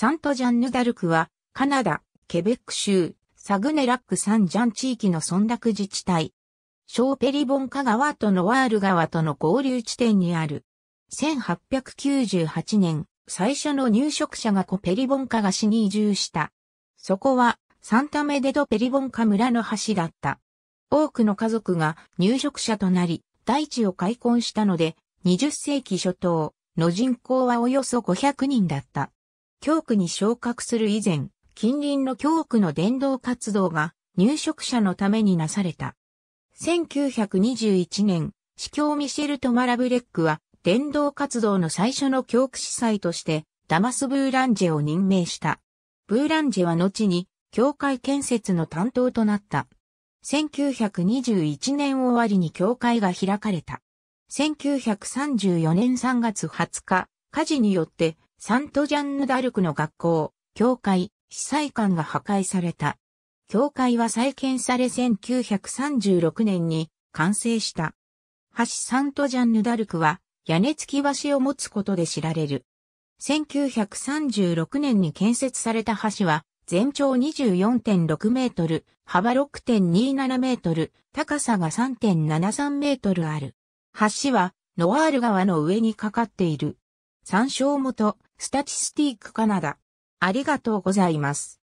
サントジャンヌダルクは、カナダ、ケベック州、サグネラック・サンジャン地域の村落自治体。小ペリボンカ川とノワール川との合流地点にある。1898年、最初の入植者がコペリボンカが市に移住した。そこは、サンタメデドペリボンカ村の橋だった。多くの家族が入植者となり、大地を開墾したので、20世紀初頭の人口はおよそ500人だった。教区に昇格する以前、近隣の教区の伝道活動が入植者のためになされた。1921年、司教ミシェル・トマラブレックは、伝道活動の最初の教区司祭として、ダマス・ブーランジェを任命した。ブーランジェは後に、教会建設の担当となった。1921年終わりに教会が開かれた。1934年3月20日、火事によってサントジャンヌ・ダルクの学校、教会、司祭館が破壊された。教会は再建され1936年に完成した。橋サントジャンヌ・ダルクは屋根付き橋を持つことで知られる。1936年に建設された橋は全長24.6メートル、幅6.27メートル、高さが3.73メートルある。橋はノワール川の上にかかっている。参照元、スタティスティックカナダ。ありがとうございます。